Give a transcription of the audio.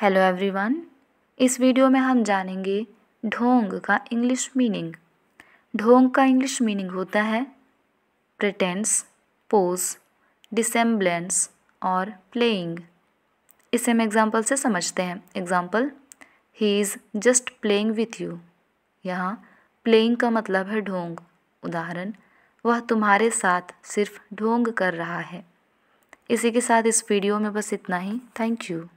hello everyone इस video में हम जानेंगे ढोंग का इंग्लिश मीनिंग ढोंग का इंग्लिश मीनिंग होता है प्रिटेंस पोज डिसम्बलेंस और प्लेइंग इसे हम एग्जाम्पल से समझते हैं एग्जाम्पल ही is just playing with you यहाँ प्लेइंग का मतलब है ढोंग उदाहरण वह तुम्हारे साथ सिर्फ ढोंग कर रहा है इसी के साथ इस वीडियो में बस इतना ही थैंक यू